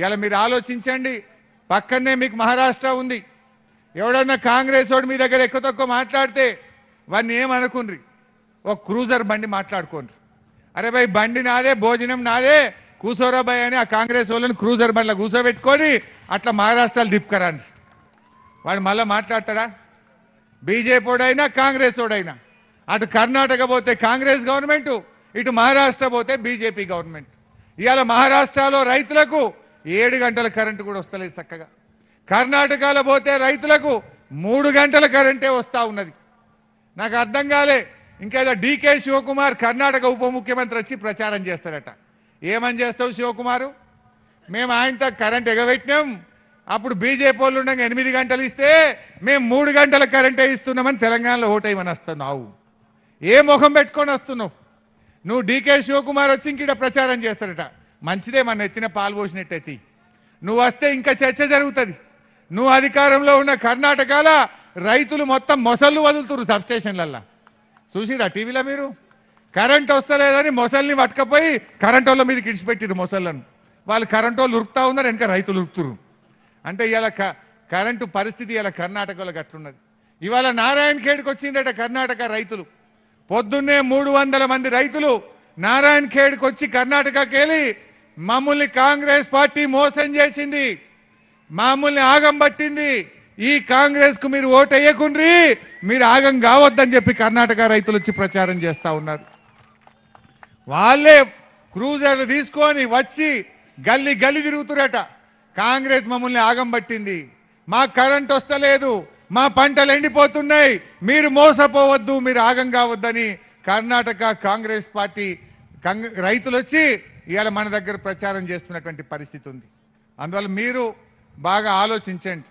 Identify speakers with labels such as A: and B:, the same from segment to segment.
A: ఇలా మీరు ఆలోచించండి పక్కనే మీకు మహారాష్ట్ర ఉంది ఎవడన్నా కాంగ్రెస్ వాడు మీ దగ్గర ఎక్కువ తక్కువ మాట్లాడితే వాడిని ఏమనుకున్రి ఒక క్రూజర్ బండి మాట్లాడుకోండి అరే భాయ్ బండి నాదే భోజనం నాదే కూసోరాబాయ్ అని ఆ కాంగ్రెస్ వాళ్ళని క్రూజర్ బండిలో కూసోబెట్టుకొని అట్లా మహారాష్ట్రాలు దిప్పుకరాని వాడు మళ్ళీ మాట్లాడతాడా బీజేపీ ఓడైనా కాంగ్రెస్ ఓడైనా అటు కర్ణాటక పోతే కాంగ్రెస్ గవర్నమెంటు ఇటు మహారాష్ట్ర పోతే బీజేపీ గవర్నమెంట్ ఇవాళ మహారాష్ట్రలో రైతులకు ఏడు గంటల కరెంటు కూడా వస్తలేదు చక్కగా కర్ణాటకలో పోతే రైతులకు మూడు గంటల కరెంటే వస్తూ ఉన్నది నాకు అర్థం కాలే ఇంకా డీకే శివకుమార్ కర్ణాటక ఉప ముఖ్యమంత్రి వచ్చి ప్రచారం చేస్తారట ఏమని చేస్తావు శివకుమారు మేము ఆయనతో కరెంట్ ఎగబెట్టినాం అప్పుడు బీజేపీ వాళ్ళు ఉండగా ఎనిమిది గంటలు ఇస్తే మేము మూడు గంటల కరెంటే ఇస్తున్నామని తెలంగాణలో ఓటేయమని వస్తున్నావు ఏ ముఖం పెట్టుకొని వస్తున్నావు నువ్వు డీకే శివకుమార్ వచ్చి ఇంక ప్రచారం చేస్తారట మంచిదే మన ఎత్తిన పోసినట్టయితే నువ్వు వస్తే ఇంకా చర్చ జరుగుతుంది నువ్వు అధికారంలో ఉన్న కర్ణాటకలో రైతులు మొత్తం మొసళ్ళు వదులుతురు సబ్స్టేషన్లల్లా చూసిరా టీవీలో మీరు కరెంట్ వస్తలేదని మొసల్ని పట్టుకపోయి కరెంట్ వాళ్ళ మీద కిడిచిపెట్టిరు మొసళ్ళను వాళ్ళు కరెంట్ వాళ్ళు ఉరుకుతా ఉన్నారు వెనక రైతులు ఉరుకుతురు అంటే ఇలా కరెంటు పరిస్థితి ఇలా కర్ణాటకలో గట్లున్నది ఇవాళ నారాయణ ఖేడ్కి వచ్చిందట కర్ణాటక రైతులు పొద్దున్నే మూడు మంది రైతులు నారాయణ ఖేడ్కి వచ్చి కర్ణాటకకి వెళ్ళి మమ్మల్ని కాంగ్రెస్ పార్టీ మోసం చేసింది మమ్మల్ని ఆగం పట్టింది ఈ కాంగ్రెస్ కు మీరు ఓటు వేయకుండ్రి మీరు ఆగం కావద్దని చెప్పి కర్ణాటక రైతులు వచ్చి ప్రచారం చేస్తా ఉన్నారు వాళ్ళే క్రూజర్లు తీసుకొని వచ్చి గల్లీ గల్లి తిరుగుతురట కాంగ్రెస్ మమ్మల్ని ఆగం పట్టింది మా కరెంట్ వస్తలేదు మా పంటలు ఎండిపోతున్నాయి మీరు మోసపోవద్దు మీరు ఆగం కావద్దని కర్ణాటక కాంగ్రెస్ పార్టీ రైతులు వచ్చి ఇవాళ మన దగ్గర ప్రచారం చేస్తున్నటువంటి పరిస్థితి ఉంది అందువల్ల మీరు బాగా ఆలోచించండి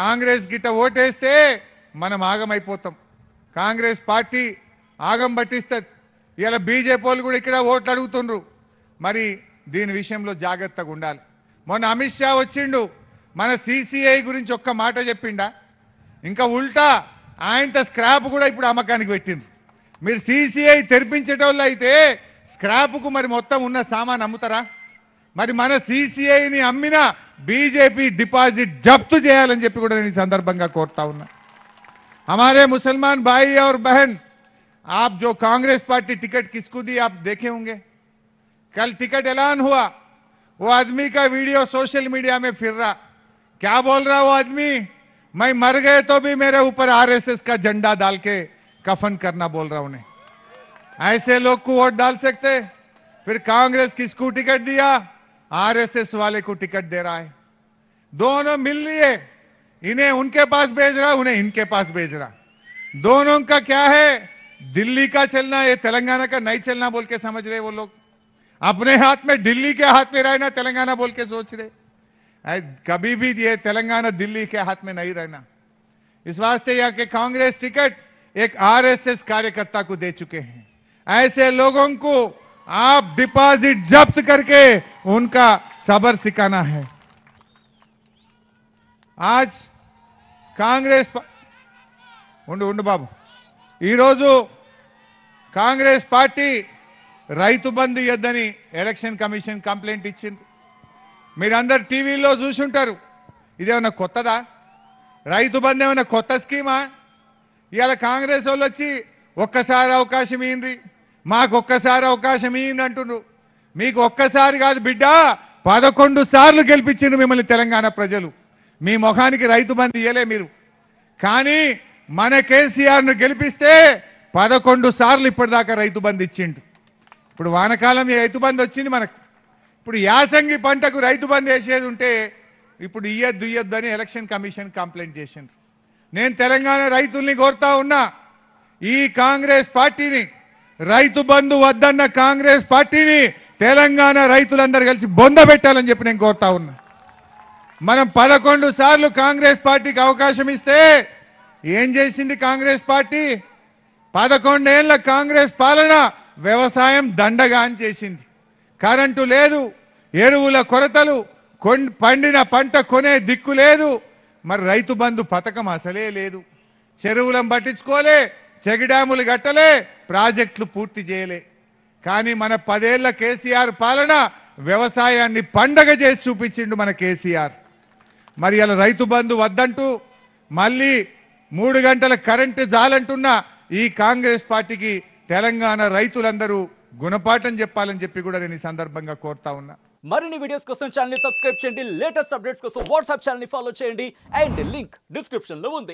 A: కాంగ్రెస్ గిట్ట ఓటేస్తే మనం ఆగమైపోతాం కాంగ్రెస్ పార్టీ ఆగం పట్టిస్తుంది ఇవాళ బీజేపీ వాళ్ళు కూడా ఇక్కడ ఓట్లు అడుగుతుండ్రు మరి దీని విషయంలో జాగ్రత్తగా ఉండాలి మొన్న అమిత్ షా వచ్చిండు మన సీసీఐ గురించి ఒక్క మాట చెప్పిండా ఇంకా ఉల్టా ఆయనతో స్క్రాప్ కూడా ఇప్పుడు అమ్మకానికి పెట్టింది మీరు సీసీఐ తెరిపించేటోళ్ళు అయితే स्क्रैप को మొత్తం मोतम సామాన్ అమ్ముతారా మరి మన సీసీఐని అమ్మిన బీజేపీ డిపాజిట్ జప్తు చేయాలని हमारे मुसलमान भाई और बहन आप जो कांग्रेस पार्टी टिकट किसको दी आप देखे होंगे कल टिकट ऐलान हुआ वो आदमी का वीडियो सोशल मीडिया में फिर रहा क्या बोल रहा वो आदमी मैं मर गए तो भी मेरे ऊपर आरएसएस का झंडा डाल के कफन करना बोल रहा उन्हें ऐसे लोग को वोट डाल सकते फिर कांग्रेस किसको टिकट दिया आरएसएस वाले को टिकट दे रहा है दोनों मिल लिए इन्हें उनके पास भेज रहा उन्हें इनके पास भेज रहा दोनों का क्या है दिल्ली का चलना ये तेलंगाना का नहीं चलना बोल के समझ रहे वो लोग अपने हाथ में दिल्ली के हाथ में रहना तेलंगाना बोल के सोच रहे कभी भी ये तेलंगाना दिल्ली के हाथ में नहीं रहना इस वास्ते यहाँ के कांग्रेस टिकट एक आरएसएस कार्यकर्ता को दे चुके हैं ऐसे लोगों को आप डिपॉजिट जब्त करके उनका सबर सिखाना है आज కాంగ్రెస్ ఉండు ఉండు బాబు ఈరోజు కాంగ్రెస్ పార్టీ రైతు బంధు ఇద్దని ఎలక్షన్ కమిషన్ కంప్లైంట్ ఇచ్చింది మీరందరు టీవీలో చూసుంటారు ఇదేమన్నా కొత్తదా రైతు బంధు ఏమైనా కొత్త స్కీమా ఇవాళ కాంగ్రెస్ వాళ్ళు వచ్చి ఒక్కసారి అవకాశం ఏంటి మాకు ఒక్కసారి అవకాశం ఇయ్యండి మీకు ఒక్కసారి కాదు బిడ్డ పదకొండు సార్లు గెలిపించిండు మిమ్మల్ని తెలంగాణ ప్రజలు మీ ముఖానికి రైతు బంధు ఇయ్యలే మీరు కానీ మన కేసీఆర్ను గెలిపిస్తే పదకొండు సార్లు ఇప్పటిదాకా రైతు బంధు ఇచ్చిండు ఇప్పుడు వానకాలం రైతు బంధు వచ్చింది మనకు ఇప్పుడు యాసంగి పంటకు రైతు బంధు వేసేది ఉంటే ఇప్పుడు ఇయ్యద్దు ఇయ్యద్దు అని ఎలక్షన్ కమిషన్ కంప్లైంట్ చేసిండ్రు నేను తెలంగాణ రైతుల్ని కోరుతా ఉన్నా ఈ కాంగ్రెస్ పార్టీని రైతు బంధు వద్దన్న కాంగ్రెస్ పార్టీని తెలంగాణ రైతులందరూ కలిసి బొంద పెట్టాలని చెప్పి నేను కోరుతా ఉన్నా మనం పదకొండు సార్లు కాంగ్రెస్ పార్టీకి అవకాశం ఇస్తే ఏం చేసింది కాంగ్రెస్ పార్టీ పదకొండేళ్ల కాంగ్రెస్ పాలన వ్యవసాయం దండగాన్ చేసింది కరెంటు లేదు ఎరువుల కొరతలు పండిన పంట కొనే దిక్కు లేదు మరి రైతు బంధు పథకం అసలే లేదు చెరువులను పట్టించుకోలే చెగిడాములు కట్టలే ప్రాజెక్టులు పూర్తి చేయలే కానీ మన పదేళ్ల కేసీఆర్ పాలన వ్యవసాయాన్ని పండగ చేసి చూపించిండు మన కేసీఆర్ మరి అలా రైతు బంధు వద్దంటూ మళ్ళీ మూడు గంటల కరెంటు జాలంటున్న ఈ కాంగ్రెస్ పార్టీకి తెలంగాణ రైతులందరూ గుణపాఠం చెప్పాలని చెప్పి కూడా నేను ఈ సందర్భంగా కోరుతా ఉన్నా మరిన్ని వీడియోస్ కోసం ఛానల్ సబ్స్క్రైబ్ చేయండి లేటెస్ట్ అప్డేట్స్ కోసం వాట్సాప్ ఛానల్ ఫాలో చేయండి అండ్ లింక్ డిస్క్రిప్షన్ లో ఉంది